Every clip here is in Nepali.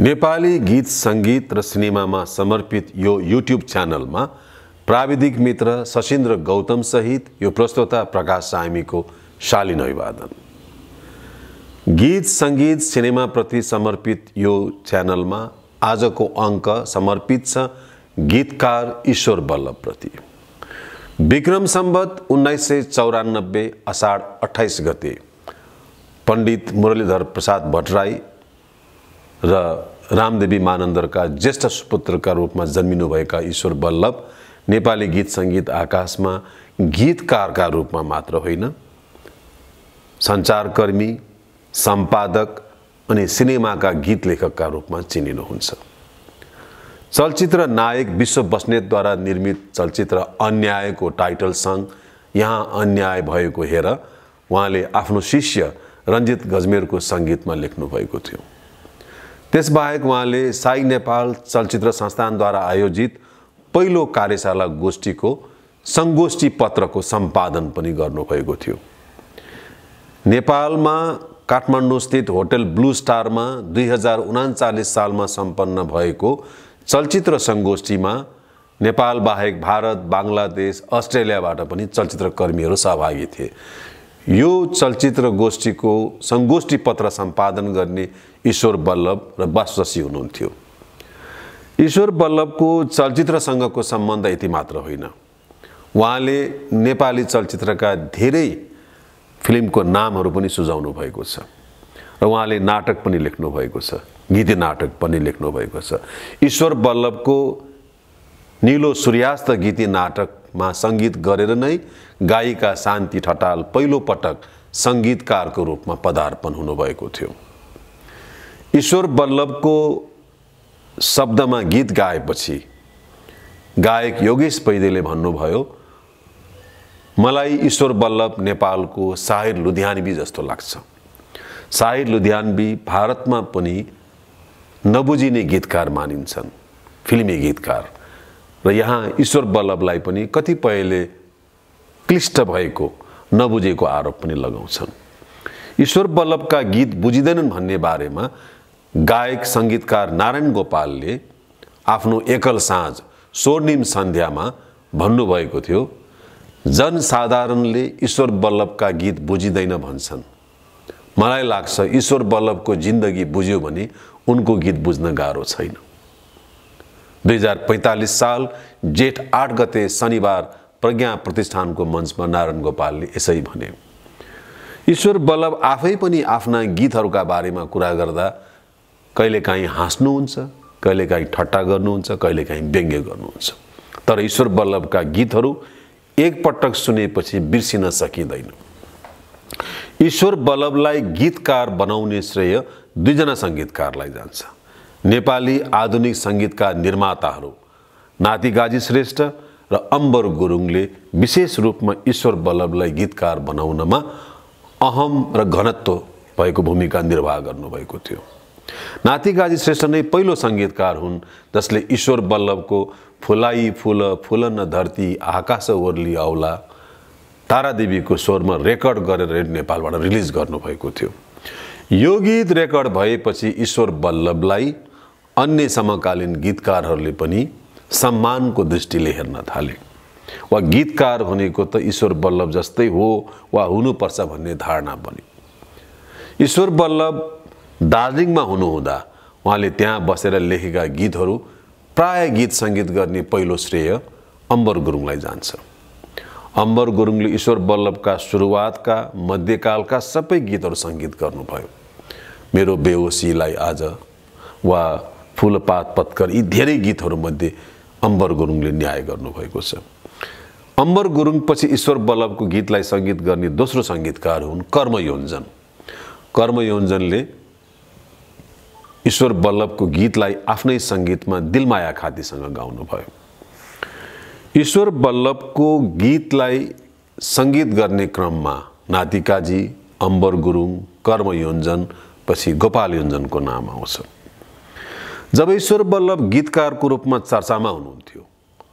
नेपाली गीत सङ्गीत र सिनेमामा समर्पित यो युट्युब च्यानलमा प्राविधिक मित्र सशिन्द्र गौतमसहित यो प्रस्तोता प्रकाश सामीको शालीन अभिवादन गीत सङ्गीत सिनेमाप्रति समर्पित यो च्यानलमा आजको अङ्क समर्पित छ गीतकार ईश्वर बल्लभप्रति विक्रम सम्बत उन्नाइस सय चौरानब्बे असाढ अठाइस गते पण्डित मुरलीधर प्रसाद भट्टराई र रामदेवी मानन्दरका ज्येष्ठ सुपुत्रका रूपमा जन्मिनुभएका ईश्वर बल्लभ नेपाली गीत सङ्गीत आकाशमा गीतकारका रूपमा मात्र होइन सञ्चारकर्मी सम्पादक अनि सिनेमाका गीत लेखकका रूपमा चिनिनुहुन्छ चलचित्र नायक विश्व बस्नेतद्वारा निर्मित चलचित्र अन्यायको टाइटल सङ्घ यहाँ अन्याय भएको हेर उहाँले आफ्नो शिष्य रञ्जित गजमेरको सङ्गीतमा लेख्नुभएको थियो त्यसबाहेक उहाँले साई नेपाल चलचित्र संस्थानद्वारा आयोजित पहिलो कार्यशाला गोष्ठीको सङ्गोष्ठी पत्रको सम्पादन पनि गर्नुभएको थियो नेपालमा काठमाडौँस्थित होटल ब्लू स्टारमा दुई हजार उनाचालिस सालमा सम्पन्न भएको चलचित्र सङ्गोष्ठीमा नेपाल बाहेक भारत बङ्गलादेश अस्ट्रेलियाबाट पनि चलचित्रकर्मीहरू सहभागी थिए यो चलचित्र गोष्ठीको सङ्गोष्ठी पत्र सम्पादन गर्ने ईश्वर बल्लभ र बासुजसी हुनुहुन्थ्यो ईश्वर बल्लभको चलचित्रसँगको सम्बन्ध यति मात्र होइन उहाँले नेपाली चलचित्रका धेरै फिल्मको नामहरू पनि सुझाउनु भएको छ र उहाँले नाटक पनि लेख्नुभएको छ गीति नाटक पनि लेख्नुभएको छ ईश्वर बल्लभको निलो सूर्यास्त गीति नाटकमा सङ्गीत गरेर नै गायिका शान्ति ठटाल पहिलोपटक सङ्गीतकारको रूपमा पदार्पण हुनुभएको थियो ईश्वर बल्लभको शब्दमा गीत गाएपछि गायक योगेश पैदेले भन्नुभयो मलाई ईश्वर बल्लभ नेपालको साहिर लुधियानवी जस्तो लाग्छ साहिर लुधियानवी भारतमा पनि नबुझिने गीतकार मानिन्छन् फिल्मी गीतकार र यहाँ ईश्वर बल्लभलाई पनि कतिपयले क्लिष्ट भएको नबुझेको आरोप पनि लगाउँछन् ईश्वर बल्लभका गीत बुझिँदैनन् भन्ने बारेमा गायक सङ्गीतकार नारायण गोपालले आफ्नो एकल साँझ स्वर्णिम सन्ध्यामा भन्नुभएको थियो जनसाधारणले ईश्वर बल्लभका गीत बुझिँदैन भन्छन् मलाई लाग्छ ईश्वर बल्लभको जिन्दगी बुझ्यो भने उनको गीत बुझ्न गाह्रो छैन दुई हजार पैँतालिस साल जेठ आठ गते शनिबार प्रज्ञा प्रतिष्ठानको मञ्चमा नारायण गोपालले यसै भने ईश्वर बल्लभ आफै पनि आफ्ना गीतहरूका बारेमा कुरा गर्दा कहिलेकाहीँ हाँस्नुहुन्छ कहिलेकाहीँ ठट्टा गर्नुहुन्छ कहिलेकाहीँ व्यङ्ग्य गर्नुहुन्छ तर ईश्वर बल्लभका गीतहरू एकपटक सुनेपछि बिर्सिन सकिँदैन ईश्वर बल्लभलाई गीतकार बनाउने श्रेय दुईजना सङ्गीतकारलाई जान्छ नेपाली आधुनिक सङ्गीतका निर्माताहरू नातिगाजी श्रेष्ठ र अम्बर गुरुङले विशेष रूपमा ईश्वर बल्लभलाई गीतकार बनाउनमा अहम र घनत्व भएको भूमिका निर्वाह गर्नुभएको थियो नातिगाजी श्रेष्ठ नै पहिलो सङ्गीतकार हुन् जसले ईश्वर बल्लभको फुलाई फुल फुलन धरती आकाश ओर्ली औला तारादेवीको स्वरमा रेकर्ड गरेर नेपालबाट रिलिज गर्नुभएको थियो यो गीत रेकर्ड भएपछि ईश्वर बल्लभलाई अन्य समकालीन गीतकारहरूले पनि सम्मानको दृष्टिले हेर्न थाले वा गीतकार भनेको त ईश्वर बल्लभ जस्तै हो वा हुनुपर्छ भन्ने धारणा बन्यो ईश्वर बल्लभ दार्जिलिङमा हुनुहुँदा उहाँले त्यहाँ बसेर लेखेका गीतहरू प्राय गीत सङ्गीत गर्ने पहिलो श्रेय अम्बर गुरुङलाई जान्छ अम्बर गुरुङले ईश्वर बल्लभका सुरुवातका मध्यकालका सबै गीतहरू सङ्गीत गर्नुभयो मेरो बेहोसीलाई आज वा फुलपात पत्कर यी धेरै गीतहरूमध्ये अम्बर गुरुङले न्याय गर्नुभएको छ अम्बर गुरुङ पछि ईश्वर बल्लभको गीतलाई सङ्गीत गर्ने दोस्रो सङ्गीतकार हुन् कर्मयोन्जन कर्मयोन्जनले ईश्वर बल्लभको गीतलाई आफ्नै सङ्गीतमा दिलमाया खातीसँग गाउनुभयो ईश्वर बल्लभको गीतलाई सङ्गीत गर्ने क्रममा नातिकाजी अम्बर गुरुङ कर्मयोञ्जन पछि गोपाल योञ्जनको नाम आउँछ जब ईश्वर बल्लभ गीतकारको रूपमा चर्चामा हुनुहुन्थ्यो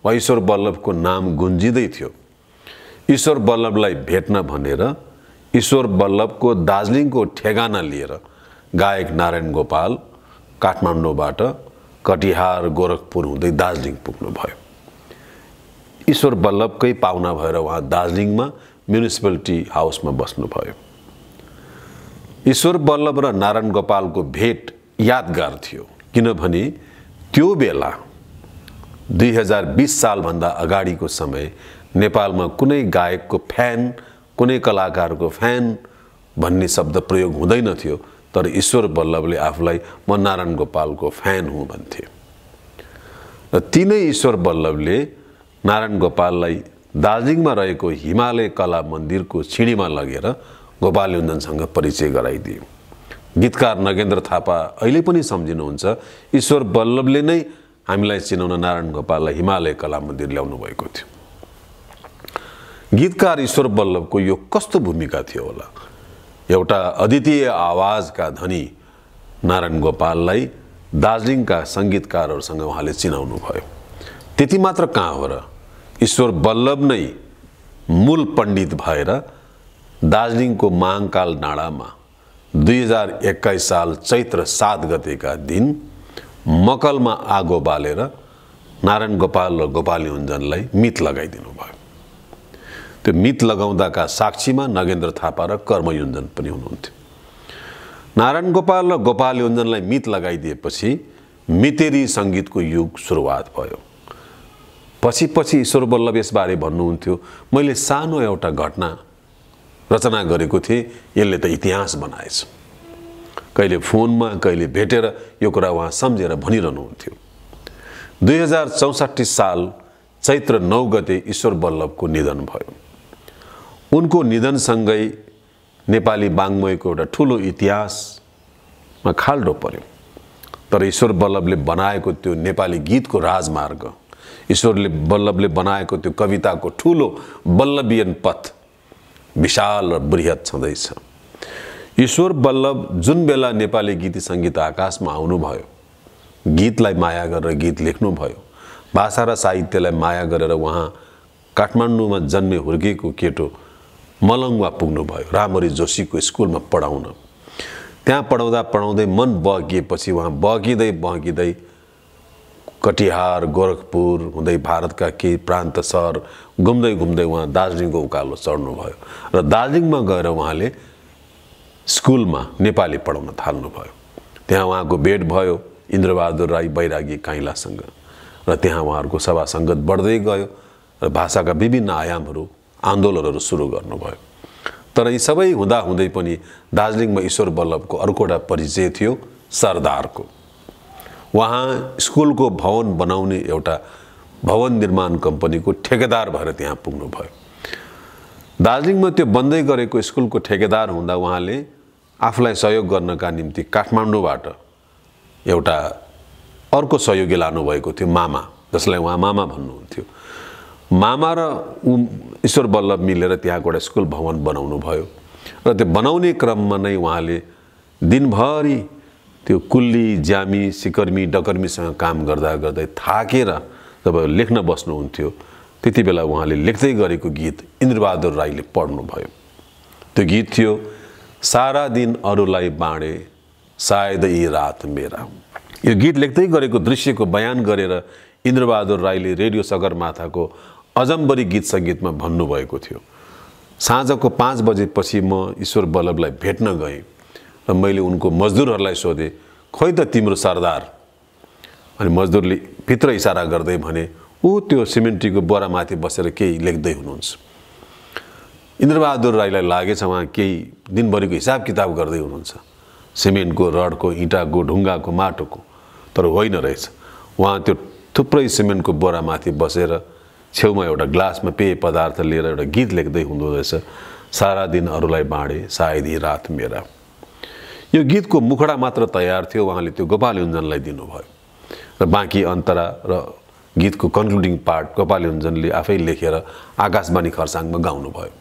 वा ईश्वर बल्लभको नाम गुन्जिँदै थियो ईश्वर बल्लभलाई भेट्न भनेर ईश्वर बल्लभको दार्जिलिङको ठेगाना लिएर गायक नारायण गोपाल काठमाडौँबाट कटिहार गोरखपुर हुँदै दार्जिलिङ पुग्नुभयो ईश्वर बल्लभकै पाहुना भएर उहाँ दार्जिलिङमा म्युनिसिपालिटी हाउसमा बस्नुभयो ईश्वर बल्लभ र नारायण गोपालको भेट यादगार थियो किनभने त्यो बेला दुई हजार बिस सालभन्दा अगाडिको समय नेपालमा कुनै गायकको फ्यान कुनै कलाकारको फ्यान भन्ने शब्द प्रयोग हुँदैन थियो तर ईश्वर बल्लभले आफूलाई म नारायण गोपालको फ्यान हुँ भन्थे र तिनै ईश्वर बल्लभले नारायण गोपाललाई दार्जिलिङमा रहेको हिमालय कला मन्दिरको छिँडीमा लगेर गोपाल योन्जनसँग परिचय गराइदिए गीतकार नगेन्द्र थापा अहिले पनि सम्झिनुहुन्छ ईश्वर बल्लभले नै हामीलाई चिनाउन नारायण गोपाललाई हिमालय कला मन्दिर ल्याउनु भएको थियो गीतकार ईश्वर बल्लभको यो कस्तो भूमिका थियो होला एउटा अद्वितीय आवाजका धनी नारायण गोपाललाई दार्जिलिङका सङ्गीतकारहरूसँग उहाँले चिनाउनु भयो त्यति मात्र कहाँ हो र ईश्वर बल्लभ नै मूल पण्डित भएर दार्जिलिङको महाङकाल डाँडामा दुई हजार एक्काइस साल चैत्र सात गतेका दिन मकलमा आगो बालेर नारायण गोपाल र गोपाली हुन्जनलाई मित लगाइदिनु भयो त्यो मित लगाउँदाका साक्षीमा नगेन्द्र थापा र कर्मयुञ्जन पनि हुनुहुन्थ्यो नारायण गोपाल र गोपाल योन्जनलाई मित लगाइदिएपछि मितेरी सङ्गीतको युग सुरुवात भयो पछि पछि ईश्वर बल्लभ यसबारे भन्नुहुन्थ्यो मैले सानो एउटा घटना रचना गरेको थिएँ यसले त इतिहास बनाएछ कहिले फोनमा कहिले भेटेर यो कुरा उहाँ सम्झेर भनिरहनुहुन्थ्यो दुई हजार चौसठी साल चैत्र नौ गते ईश्वर बल्लभको निधन भयो उनको निधनसँगै नेपाली बाङ्मयको एउटा ठुलो इतिहासमा खाल्डो पर्यो तर ईश्वर बल्लभले बनाएको त्यो नेपाली गीतको राजमार्ग ईश्वरले बल्लभले बनाएको त्यो कविताको ठुलो बल्लभियन पथ विशाल र बृहत छँदैछ ईश्वर बल्लभ जुन बेला नेपाली गीत सङ्गीत आकाशमा आउनुभयो गीतलाई माया गरेर गीत लेख्नुभयो भाषा र साहित्यलाई माया गरेर उहाँ काठमाडौँमा जन्मे हुर्किएको केटो मलङ्गवा पुग्नुभयो रामरी जोशीको स्कुलमा पढाउन त्यहाँ पढाउँदा पढाउँदै मन बगिएपछि उहाँ बगिँदै बगिँदै कटिहार गोरखपुर हुँदै भारतका केही प्रान्त सहर घुम्दै घुम्दै उहाँ दार्जिलिङको उकालो चढ्नुभयो र दार्जिलिङमा गएर उहाँले स्कुलमा नेपाली पढाउन थाल्नुभयो त्यहाँ उहाँको भेट भयो इन्द्रबहादुर राई बैरागी काइलासँग र त्यहाँ उहाँहरूको सभा बढ्दै गयो र भाषाका विभिन्न आयामहरू आन्दोलनहरू सुरु गर्नुभयो तर यी सबै हुँदाहुँदै पनि दार्जिलिङमा ईश्वर बल्लभको अर्को एउटा परिचय थियो सरदारको उहाँ स्कुलको भवन बनाउने एउटा भवन निर्माण कम्पनीको ठेकेदार भएर त्यहाँ पुग्नुभयो दार्जिलिङमा त्यो बन्दै गरेको स्कुलको ठेकेदार हुँदा उहाँले आफूलाई सहयोग गर्नका निम्ति काठमाडौँबाट एउटा अर्को सहयोगी लानुभएको थियो मामा जसलाई उहाँ मामा भन्नुहुन्थ्यो मामा र ऊ ईश्वर बल्लभ मिलेर त्यहाँको एउटा स्कुल भवन बनाउनु भयो र त्यो बनाउने क्रममा नै उहाँले दिनभरि त्यो कुल्ली ज्यामी सिकर्मी डकर्मीसँग काम गर्दा गर्दै थाकेर जब लेख्न बस्नुहुन्थ्यो त्यति बेला उहाँले लेख्दै गरेको गीत इन्द्रबहादुर राईले पढ्नुभयो त्यो गीत थियो सारा दिन अरूलाई बाँडे सायद यी रात मेरा यो गीत लेख्दै गरेको दृश्यको बयान गरेर इन्द्रबहादुर राईले रेडियो सगरमाथाको अजम्बरी गीत सङ्गीतमा भन्नुभएको थियो साँझको पाँच बजेपछि म ईश्वर बल्लभलाई भेट्न गएँ र मैले उनको मजदुरहरूलाई सोधेँ खोइ त तिम्रो सरदार अनि मजदुरले भित्र इसारा गर्दै भने ऊ त्यो सिमेन्टीको बोरामाथि बसेर केही लेख्दै हुनुहुन्छ इन्द्रबहादुर राईलाई लागेछ उहाँ केही दिनभरिको हिसाब किताब गर्दै हुनुहुन्छ सिमेन्टको रडको इँटाको ढुङ्गाको माटोको तर होइन रहेछ उहाँ त्यो थुप्रै सिमेन्टको बोरामाथि बसेर छेउमा एउटा ग्लासमा पेय पदार्थ लिएर एउटा गीत लेख्दै हुँदो रहेछ सारा दिन अरूलाई बाँडे सायद यी रात मेरा यो गीतको मुखडा मात्र तयार थियो उहाँले त्यो गोपाल गोपालयुञ्जनलाई दिनुभयो र बाँकी अन्तरा र गीतको कन्क्लुडिङ पार्ट गोपाल गोपालयुञ्जनले आफै लेखेर आकाशवाणी खरसाङमा गाउनुभयो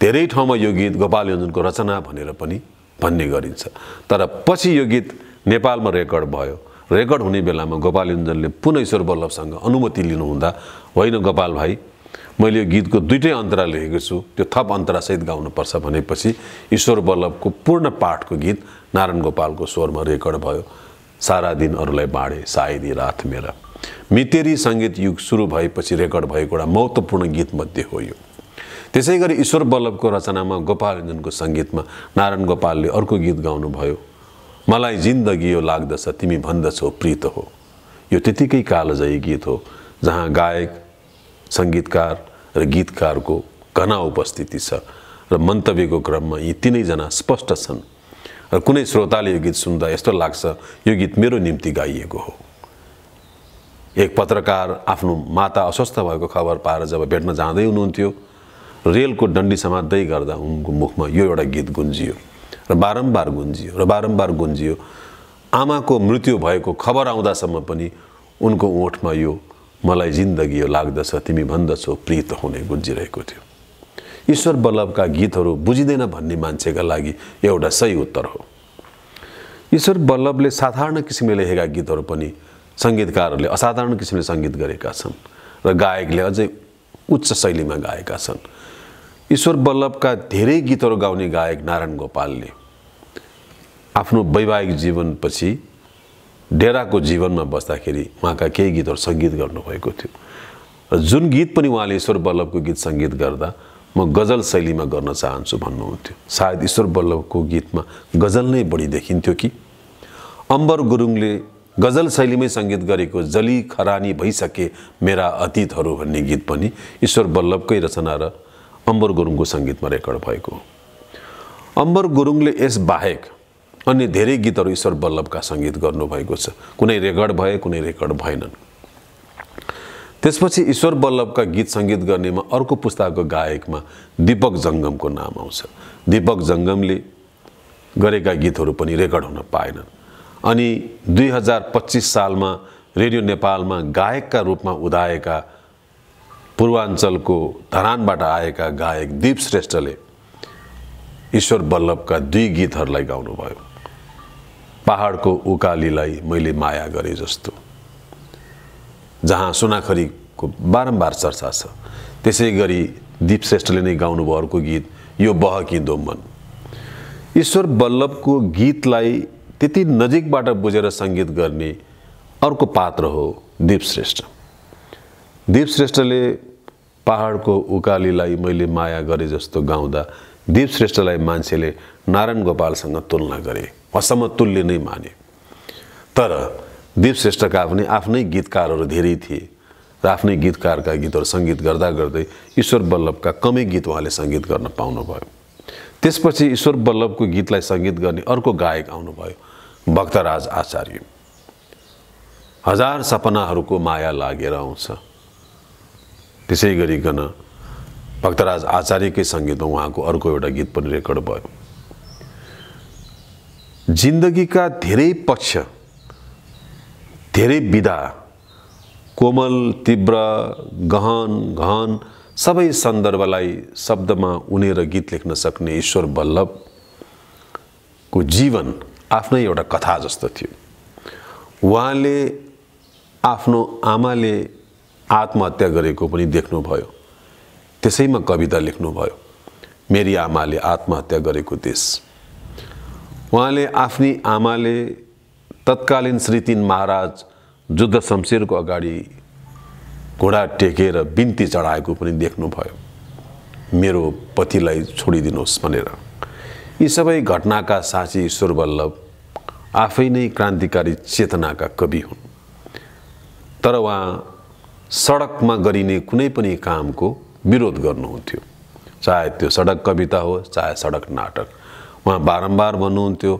धेरै ठाउँमा यो गीत गोपाल गोपालयुञ्जनको रचना भनेर पनि भन्ने गरिन्छ तर पछि यो गीत नेपालमा रेकर्ड भयो रेकर्ड हुने बेलामा गोपाल योन्जनले पुनः ईश्वर बल्लभसँग अनुमति लिनुहुँदा होइन गोपाल भाइ मैले यो गीतको दुइटै अन्तरा लेखेको छु त्यो थप अन्तरासहित गाउनुपर्छ भनेपछि ईश्वर बल्लभको पूर्ण पाठको गीत नारायण गोपालको स्वरमा रेकर्ड भयो सारा दिन अरूलाई बाँडे सायदी रात मेरा मितेरी सङ्गीत युग सुरु भएपछि रेकर्ड भएको एउटा महत्त्वपूर्ण गीतमध्ये हो यो त्यसै गरी ईश्वर बल्लभको रचनामा गोपाल योजनको सङ्गीतमा नारायण गोपालले अर्को गीत गाउनुभयो मलाई जिन्दगी यो लाग्दछ तिमी भन्दछौ प्रित हो यो त्यतिकै कालजयी गीत हो जहाँ गायक सङ्गीतकार र गीतकारको घना उपस्थिति छ र मन्तव्यको क्रममा यी तिनैजना स्पष्ट छन् र कुनै श्रोताले यो गीत सुन्दा यस्तो लाग्छ यो गीत मेरो निम्ति गाइएको हो एक पत्रकार आफ्नो माता अस्वस्थ भएको खबर पाएर जब भेट्न जाँदै हुनुहुन्थ्यो रेलको डन्डी समात्दै गर्दा उनको मुखमा यो एउटा गीत गुन्जियो र बारम्बार गुन्जियो र बारम्बार गुन्जियो आमाको मृत्यु भएको खबर आउँदासम्म पनि उनको ओठमा यो मलाई जिन्दगी यो लाग्दछ तिमी भन्दछौ प्रित हुने गुन्जिरहेको थियो ईश्वर बल्लभका गीतहरू बुझिँदैन भन्ने मान्छेका लागि एउटा सही उत्तर हो ईश्वर बल्लभले साधारण किसिमले लेखेका गीतहरू पनि सङ्गीतकारहरूले असाधारण किसिमले सङ्गीत गरेका छन् र गायकले अझै उच्च शैलीमा गाएका छन् ईश्वर बल्लभका धेरै गीतहरू गाउने गायक नारायण गोपालले आफ्नो वैवाहिक जीवनपछि डेराको जीवनमा बस्दाखेरि उहाँका केही गीतहरू सङ्गीत गर्नुभएको थियो र जुन गीत पनि उहाँले ईश्वर बल्लभको गीत सङ्गीत गर्दा म गजल शैलीमा गर्न चाहन्छु भन्नुहुन्थ्यो सायद ईश्वर बल्लभको गीतमा गजल नै बढी देखिन्थ्यो कि अम्बर गुरुङले गजल शैलीमै सङ्गीत गरेको जली खरानी भइसके मेरा अतीतहरू भन्ने गीत पनि ईश्वर बल्लभकै रचना र अम्बर गुरुङको सङ्गीतमा रेकर्ड भएको अम्बर गुरुङले यस बाहेक अन्य धेरै गीतहरू ईश्वर बल्लभका सङ्गीत गर्नुभएको छ कुनै रेकर्ड भए कुनै रेकर्ड भएनन् त्यसपछि ईश्वर बल्लभका गीत सङ्गीत गर्नेमा अर्को पुस्ताको गायकमा दिपक जङ्गमको नाम आउँछ दिपक जङ्गमले गरेका गीतहरू पनि रेकर्ड हुन पाएनन् अनि दुई हजार पच्चिस सालमा रेडियो नेपालमा गायकका रूपमा उदाएका पूर्वाञ्चलको धरानबाट आएका गायक दीप श्रेष्ठले ईश्वर बल्लभका दुई गीतहरूलाई गाउनुभयो पहाडको उकालीलाई मैले माया गरेँ जस्तो जहाँ सुनाखरीको बारम्बार चर्चा छ त्यसै गरी दीप श्रेष्ठले नै गाउनुभयो अर्को गीत यो बहकि दोमन ईश्वर बल्लभको गीतलाई त्यति नजिकबाट बुझेर सङ्गीत गर्ने अर्को पात्र हो दीप श्रेष्ठ दीप श्रेष्ठले पहाडको उकालीलाई मैले माया गरे जस्तो गाउँदा दिप श्रेष्ठलाई मान्छेले नारायण गोपालसँग तुलना गरे तुल्य नै माने तर दिप श्रेष्ठका पनि आफ्नै गीतकारहरू धेरै थिए र आफ्नै गीतकारका गीतहरू सङ्गीत गर्दा गर्दै ईश्वर बल्लभका कमै गीत उहाँले सङ्गीत गर्न पाउनुभयो त्यसपछि ईश्वर बल्लभको गीतलाई सङ्गीत गर्ने अर्को गायक आउनुभयो भक्तराज आचार्य हजार सपनाहरूको माया लागेर आउँछ त्यसै गरिकन भक्तराज आचार्यकै सङ्गीत उहाँको अर्को एउटा गीत पनि रेकर्ड भयो जिन्दगीका धेरै पक्ष धेरै विधा कोमल तीव्र गहन गहन सबै सन्दर्भलाई शब्दमा उनेर गीत लेख्न सक्ने ईश्वर वल्लभको जीवन आफ्नै एउटा कथा जस्तो थियो उहाँले आफ्नो आमाले आत्महत्या गरेको पनि देख्नुभयो त्यसैमा कविता लेख्नुभयो मेरी आमाले आत्महत्या गरेको देश उहाँले आफ्नै आमाले तत्कालीन श्री तिन महाराज जुद्ध शमशेरको अगाडि घोडा टेकेर बिन्ती चढाएको पनि देख्नुभयो मेरो पतिलाई छोडिदिनुहोस् भनेर यी सबै घटनाका साँची ईश्वर आफै नै क्रान्तिकारी चेतनाका कवि हुन् तर उहाँ सडकमा गरिने कुनै पनि कामको विरोध गर्नुहुन्थ्यो चाहे त्यो सडक कविता हो चाहे सडक नाटक उहाँ बारम्बार भन्नुहुन्थ्यो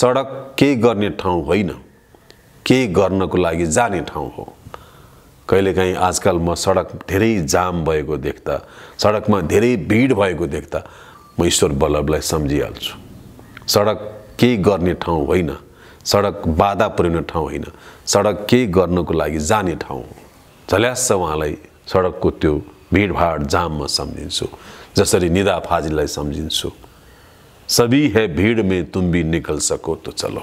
सडक केही गर्ने ठाउँ होइन केही गर्नको लागि जाने ठाउँ हो कहिलेकाहीँ आजकल म सडक धेरै जाम भएको देख्दा सडकमा धेरै भिड भएको देख्दा म ईश्वर बल्लभलाई सम्झिहाल्छु सडक केही गर्ने ठाउँ होइन सडक बाधा पुर्याउने ठाउँ होइन सडक केही गर्नको लागि जाने ठाउँ हो झल्यास्छ उहाँलाई सडकको त्यो भिडभाड जाममा सम्झिन्छु जसरी निदा फाजिललाई सम्झिन्छु सबै है भिड मे तुम भी निकल सको तो चलो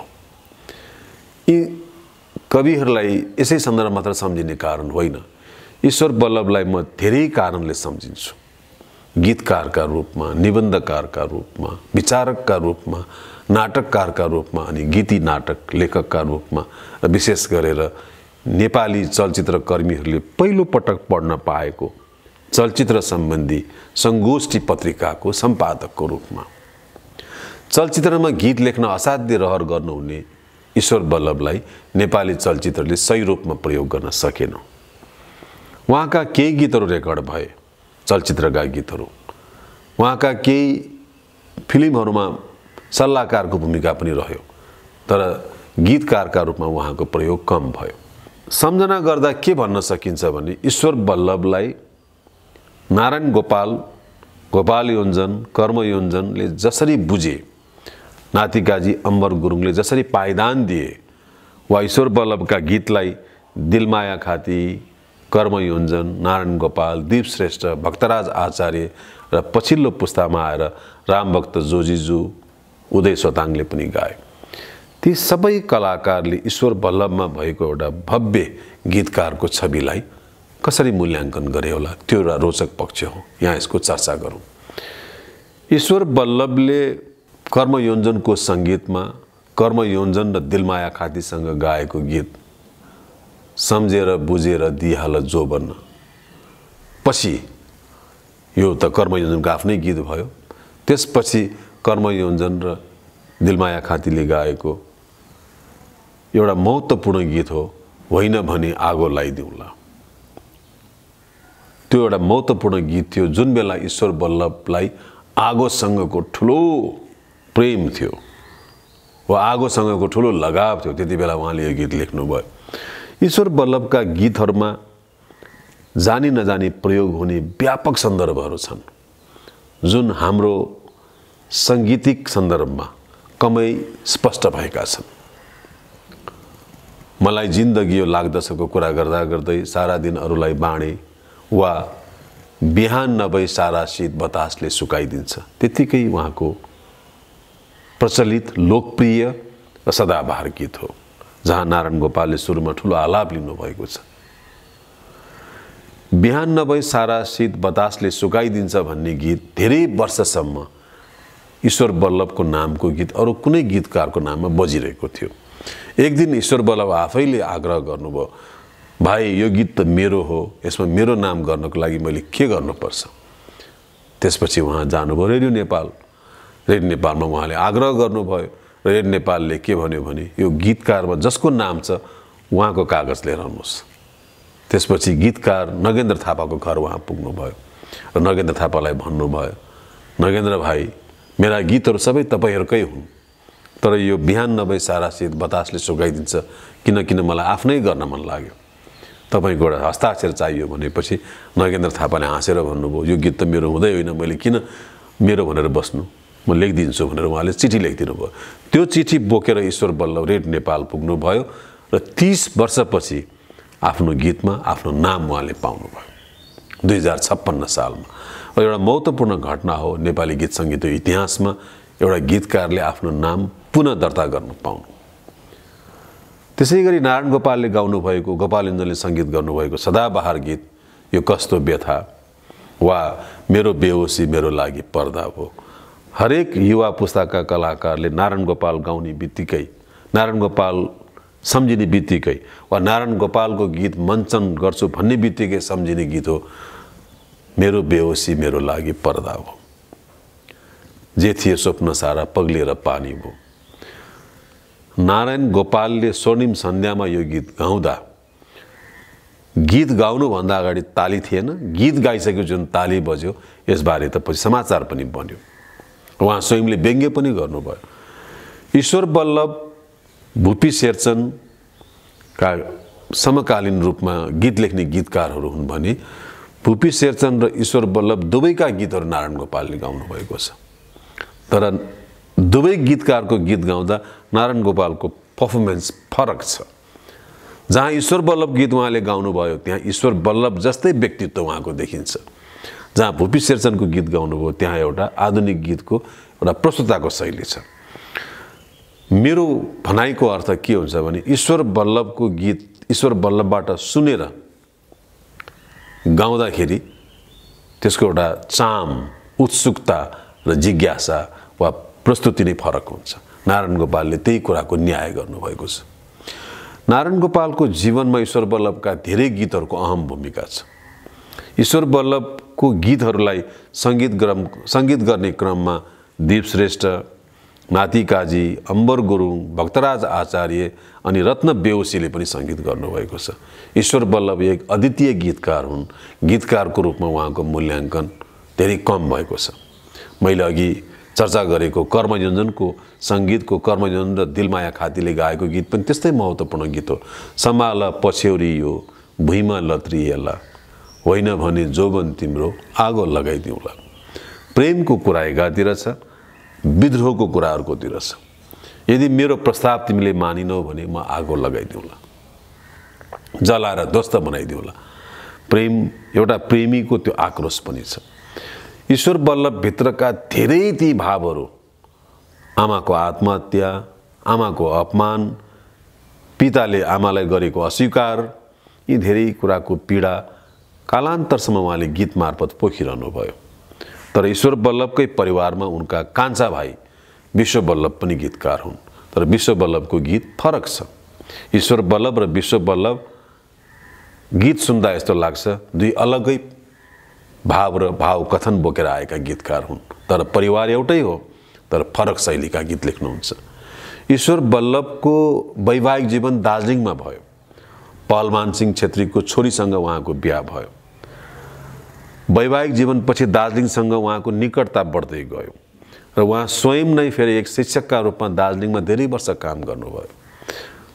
यी कविहरूलाई यसै सन्दर्भ मात्र सम्झिने कारण होइन ईश्वर बल्लभलाई म धेरै कारणले सम्झिन्छु गीतकारका रूपमा निबन्धकारका रूपमा विचारकका रूपमा नाटककारका रूपमा अनि गीती नाटक लेखकका रूपमा विशेष गरेर नेपाली चलचित्रकर्मीहरूले पहिलो पटक पढ्न पाएको चलचित्र सम्बन्धी सङ्गोष्ठी पत्रिकाको सम्पादकको रूपमा चलचित्रमा गीत लेख्न असाध्य रहर गर्नुहुने ईश्वर बल्लभलाई नेपाली चलचित्रले सही रूपमा प्रयोग गर्न सकेन उहाँका केही गीतहरू रेकर्ड भए चलचित्रका गीतहरू उहाँका केही फिल्महरूमा सल्लाहकारको भूमिका पनि रह्यो तर गीतकारका रूपमा उहाँको प्रयोग कम भयो सम्झना गर्दा के भन्न सकिन्छ भने ईश्वर बल्लभलाई नारायण गोपाल गोपाल योन्जन कर्मयोन्जनले जसरी बुझे नातिकाजी अम्बर गुरुङले जसरी पाइदान दिए वा ईश्वर वल्लभका गीतलाई दिलमाया खाती कर्मयोन्जन नारायण गोपाल श्रेष्ठ भक्तराज आचार्य र पछिल्लो पुस्तामा आएर रामभक्त जोजिजु उदय सोताङले पनि गाए ती सबै कलाकारले ईश्वर बल्लभमा भएको एउटा भव्य गीतकारको छविलाई कसरी मूल्याङ्कन गरे होला त्यो एउटा रोचक पक्ष हो यहाँ यसको चर्चा गरौँ ईश्वर बल्लभले कर्मयोञ्जनको सङ्गीतमा कर्मयोञ्जन र दिलमाया खातीसँग गाएको गीत सम्झेर बुझेर दिइहाल जो बन्न पछि यो त कर्मयोञ्जनको आफ्नै गीत भयो त्यसपछि कर्मयोञ्जन र दिलमाया खातीले गाएको एउटा महत्त्वपूर्ण गीत हो होइन भने आगो लगाइदिउँला त्यो एउटा महत्त्वपूर्ण गीत थियो जुन बेला ईश्वर बल्लभलाई आगोसँगको ठुलो प्रेम थियो वा आगोसँगको ठुलो लगाव थियो त्यति बेला उहाँले यो गीत लेख्नुभयो ईश्वर बल्लभका गीतहरूमा जानी नजानी प्रयोग हुने व्यापक सन्दर्भहरू छन् जुन हाम्रो साङ्गीतिक सन्दर्भमा कमै स्पष्ट भएका छन् मलाई जिन्दगी यो लाग्दछको कुरा गर्दा गर्दै सारा दिन अरूलाई बाँडे वा बिहान नभई सारा शीत बतासले सुकाइदिन्छ त्यत्तिकै उहाँको प्रचलित लोकप्रिय र सदाबहार गीत हो जहाँ नारायण गोपालले सुरुमा ठुलो आलाप लिनुभएको छ बिहान नभई सारा शीत बतासले सुकाइदिन्छ भन्ने गीत धेरै वर्षसम्म ईश्वर बल्लभको नामको गीत अरू कुनै गीतकारको नाममा बजिरहेको थियो एक दिन ईश्वर बल्लभ आफैले आग्रह गर्नुभयो भाइ यो गीत त मेरो हो यसमा मेरो नाम गर्नको लागि मैले के गर्नुपर्छ त्यसपछि उहाँ जानुभयो रेडियो नेपाल रेडियो नेपालमा उहाँले आग्रह गर्नुभयो रेडियो नेपालले के भन्यो भने यो गीतकारमा जसको नाम छ उहाँको कागज लिएर आउनुहोस् त्यसपछि गीतकार नगेन्द्र थापाको घर उहाँ पुग्नुभयो र नगेन्द्र थापालाई भन्नुभयो नगेन्द्र भाइ मेरा गीतहरू सबै तपाईँहरूकै हुन् तर यो बिहान नभए सारा बतासले सुकाइदिन्छ किन किन मलाई आफ्नै गर्न मन लाग्यो तपाईँको एउटा हस्ताक्षर चाहियो भनेपछि नगेन्द्र थापाले हाँसेर भन्नुभयो यो गीत त मेरो हुँदै होइन मैले किन मेरो भनेर बस्नु म लेखिदिन्छु भनेर उहाँले चिठी लेखिदिनु भयो त्यो चिठी बोकेर ईश्वर बल्लभ रेड नेपाल पुग्नुभयो र तिस वर्षपछि आफ्नो गीतमा आफ्नो नाम उहाँले पाउनुभयो दुई हजार छप्पन्न सालमा र एउटा महत्त्वपूर्ण घटना हो नेपाली गीत सङ्गीतको इतिहासमा एउटा गीतकारले आफ्नो नाम पुनः दर्ता गर्नु पाउनु त्यसै गरी नारायण गोपालले गाउनुभएको गोपालेन्द्रले सङ्गीत गर्नुभएको सदाबहार गीत यो कस्तो व्यथा वा मेरो बेहोसी मेरो लागि पर्दा हो हरेक युवा पुस्ताका कलाकारले नारायण गोपाल गाउने बित्तिकै नारायण गोपाल सम्झिने बित्तिकै वा नारायण गोपालको गीत मञ्चन गर्छु भन्ने बित्तिकै सम्झिने गीत हो मेरो बेहोसी मेरो लागि पर्दा हो जे थिए स्वप्न सारा पग्लिएर पानी भयो नारायण गोपालले स्वर्णिम सन्ध्यामा यो गीत गाउँदा गीत गाउनुभन्दा अगाडि ताली थिएन गीत गाइसक्यो जुन ताली बज्यो यसबारे त पछि समाचार पनि बन्यो उहाँ स्वयंले व्यङ्ग्य पनि गर्नुभयो ईश्वर बल्लभ भुपी शेरचनका समकालीन रूपमा गीत लेख्ने गीतकारहरू हुन् भने भूपी शेरचन र ईश्वर बल्लभ दुवैका गीतहरू नारायण गोपालले गाउनुभएको छ तर दुवै गीतकारको गीत गाउँदा नारायण गोपालको पर्फर्मेन्स फरक छ जहाँ ईश्वर बल्लभ गीत उहाँले गाउनुभयो त्यहाँ ईश्वर बल्लभ जस्तै व्यक्तित्व उहाँको देखिन्छ जहाँ भूपी शेरचनको गीत गाउनुभयो त्यहाँ एउटा आधुनिक गीतको एउटा प्रस्तुताको शैली छ मेरो भनाइको अर्थ के हुन्छ भने ईश्वर बल्लभको गीत ईश्वर बल्लभबाट सुनेर गाउँदाखेरि त्यसको एउटा चाम उत्सुकता र जिज्ञासा वा प्रस्तुति नै फरक हुन्छ नारायण गोपालले त्यही कुराको न्याय गर्नुभएको छ नारायण गोपालको जीवनमा ईश्वर बल्लभका धेरै गीतहरूको अहम भूमिका छ ईश्वर बल्लभको गीतहरूलाई सङ्गीत क्रम सङ्गीत गर्ने क्रममा दिप श्रेष्ठ नाति काजी अम्बर गुरुङ भक्तराज आचार्य अनि रत्न बेउसीले पनि सङ्गीत गर्नुभएको छ ईश्वर बल्लभ एक अद्वितीय गीतकार हुन् गीतकारको रूपमा उहाँको मूल्याङ्कन धेरै कम भएको छ मैले अघि चर्चा गरेको कर्मयोजनको सङ्गीतको कर्मयोजन र दिलमाया खातीले गाएको गीत पनि त्यस्तै महत्त्वपूर्ण गीत हो समाल पछ्यौरी यो भुइँमा लत्रिएला होइन भने जोबन तिम्रो आगो लगाइदिउँला प्रेमको कुरा एकातिर छ विद्रोहको कुरा अर्कोतिर छ यदि मेरो प्रस्ताव तिमीले मानिनौ भने म आगो लगाइदिउँला जलाएर ध्वस्त बनाइदिउँला प्रेम एउटा प्रेमीको त्यो आक्रोश पनि छ ईश्वर बल्लभभित्रका धेरै ती भावहरू आमाको आत्महत्या आमाको अपमान पिताले आमालाई गरेको अस्वीकार यी धेरै कुराको पीडा कालान्तरसम्म उहाँले गीत मार्फत पोखिरहनु भयो तर ईश्वर बल्लभकै परिवारमा उनका कान्छा भाइ विश्व बल्लभ पनि गीतकार हुन् तर विश्व बल्लभको गीत फरक छ ईश्वर बल्लभ र विश्व बल्लभ गीत सुन्दा यस्तो लाग्छ दुई अलगै भाव र भाव कथन बोकेर आएका गीतकार हुन् तर परिवार एउटै हो तर फरक शैलीका गीत लेख्नुहुन्छ ईश्वर बल्लभको वैवाहिक जीवन दार्जिलिङमा भयो पहलमान सिंह छेत्रीको छोरीसँग उहाँको बिहा भयो वैवाहिक जीवनपछि दार्जिलिङसँग उहाँको निकटता बढ्दै गयो र उहाँ स्वयं नै फेरि एक शिक्षकका रूपमा दार्जिलिङमा धेरै वर्ष काम गर्नुभयो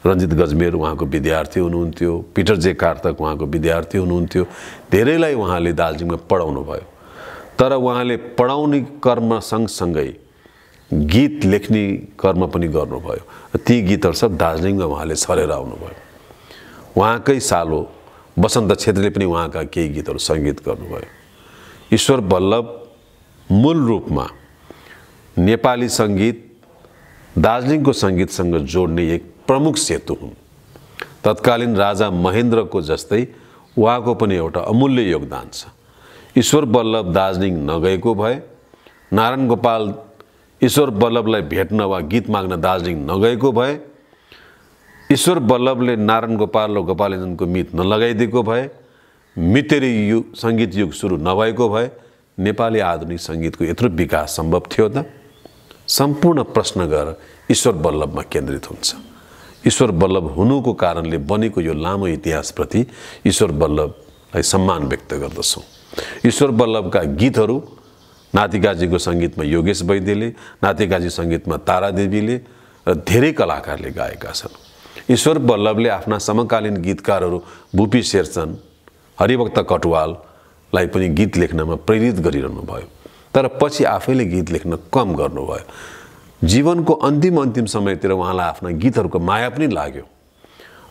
रञ्जित गजमेर उहाँको विद्यार्थी हुनुहुन्थ्यो पिटर जे कार्तक उहाँको विद्यार्थी हुनुहुन्थ्यो धेरैलाई उहाँले दार्जिलिङमा पढाउनु भयो तर उहाँले पढाउने कर्म सँगसँगै गीत लेख्ने कर्म पनि गर्नुभयो ती गीतहरू सब दार्जिलिङमा उहाँले छरेर आउनुभयो उहाँकै सालो वसन्त छेत्रीले पनि उहाँका केही गीतहरू सङ्गीत गर्नुभयो ईश्वर बल्लभ मूल रूपमा नेपाली सङ्गीत दार्जिलिङको सङ्गीतसँग जोड्ने एक प्रमुख सेतु हुन् तत्कालीन राजा महेन्द्रको जस्तै उहाँको पनि एउटा अमूल्य योगदान छ ईश्वर बल्लभ दार्जिलिङ नगएको भए नारायण गोपाल ईश्वर बल्लभलाई भेट्न वा गीत माग्न दार्जिलिङ नगएको भए ईश्वर बल्लभले नारायण गोपाल र गोपालजनको मित नलगाइदिएको भए मितेरी युग सङ्गीत युग सुरु नभएको भए नेपाली आधुनिक सङ्गीतको यत्रो विकास सम्भव थियो त सम्पूर्ण प्रश्न गएर ईश्वर बल्लभमा केन्द्रित हुन्छ ईश्वर बल्लभ हुनुको कारणले बनेको यो लामो इतिहासप्रति ईश्वर बल्लभलाई सम्मान व्यक्त गर्दछौँ ईश्वर बल्लभका गीतहरू नातिगाजीको सङ्गीतमा योगेश वैद्यले नातिकाजी सङ्गीतमा तारादेवीले र धेरै कलाकारले गाएका छन् ईश्वर बल्लभले आफ्ना समकालीन गीतकारहरू बुपी शेरचन हरिभक्त कटवाललाई पनि गीत लेख्नमा प्रेरित गरिरहनु भयो तर पछि आफैले गीत लेख्न कम गर्नुभयो जीवनको अन्तिम अन्तिम समयतिर उहाँलाई आफ्ना गीतहरूको माया पनि लाग्यो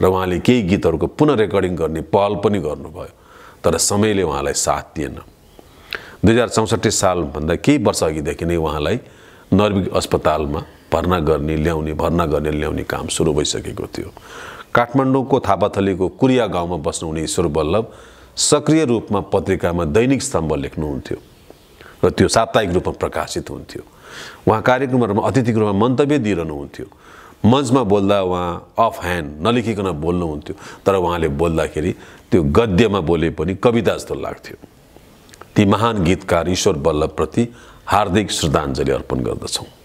र उहाँले केही गीतहरूको पुनः रेकर्डिङ गर्ने पहल पनि गर्नुभयो तर समयले उहाँलाई साथ दिएन दुई हजार चौसठी सालभन्दा केही वर्ष अघिदेखि नै उहाँलाई नर्विक अस्पतालमा भर्ना गर्ने ल्याउने भर्ना गर्ने ल्याउने काम सुरु भइसकेको थियो काठमाडौँको थापाथलीको कुरिया गाउँमा बस्नुहुने ईश्वर बल्लभ सक्रिय रूपमा पत्रिकामा दैनिक स्तम्भ लेख्नुहुन्थ्यो र त्यो साप्ताहिक रूपमा प्रकाशित हुन्थ्यो उहाँ कार्यक्रमहरूमा अतिथिको रूपमा मन्तव्य दिइरहनुहुन्थ्यो मञ्चमा बोल्दा उहाँ अफ ह्यान्ड नलेखिकन बोल्नुहुन्थ्यो तर उहाँले बोल्दाखेरि त्यो गद्यमा बोले पनि कविता जस्तो लाग्थ्यो ती महान गीतकार ईश्वर बल्लभप्रति हार्दिक श्रद्धाञ्जली अर्पण गर्दछौँ